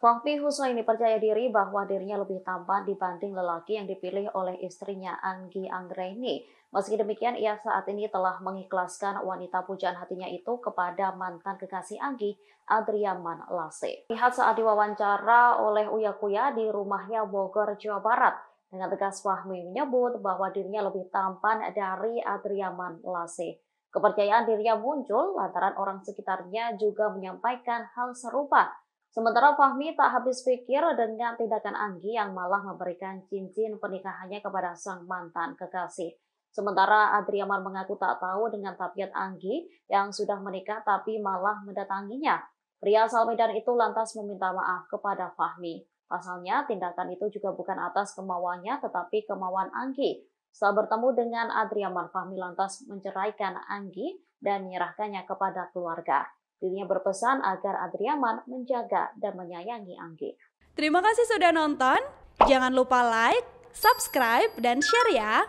Fahmi Husaini percaya diri bahwa dirinya lebih tampan dibanding lelaki yang dipilih oleh istrinya Anggi Anggreni. Meski demikian, ia saat ini telah mengikhlaskan wanita pujaan hatinya itu kepada mantan kekasih Anggi, Adriaman Lase. Lihat saat diwawancara oleh Uya Kuya di rumahnya Bogor, Jawa Barat. Dengan tegas Fahmi menyebut bahwa dirinya lebih tampan dari Adriaman Lase. Kepercayaan dirinya muncul lantaran orang sekitarnya juga menyampaikan hal serupa Sementara Fahmi tak habis pikir dengan tindakan Anggi yang malah memberikan cincin pernikahannya kepada sang mantan kekasih. Sementara Adriaman mengaku tak tahu dengan tabiat Anggi yang sudah menikah tapi malah mendatanginya. Pria asal Medan itu lantas meminta maaf kepada Fahmi. Pasalnya, tindakan itu juga bukan atas kemauannya tetapi kemauan Anggi. Setelah bertemu dengan Adriaman, Fahmi lantas menceraikan Anggi dan menyerahkannya kepada keluarga. Dirinya berpesan agar Adriaman menjaga dan menyayangi Anggi. Terima kasih sudah nonton. Jangan lupa like, subscribe, dan share ya.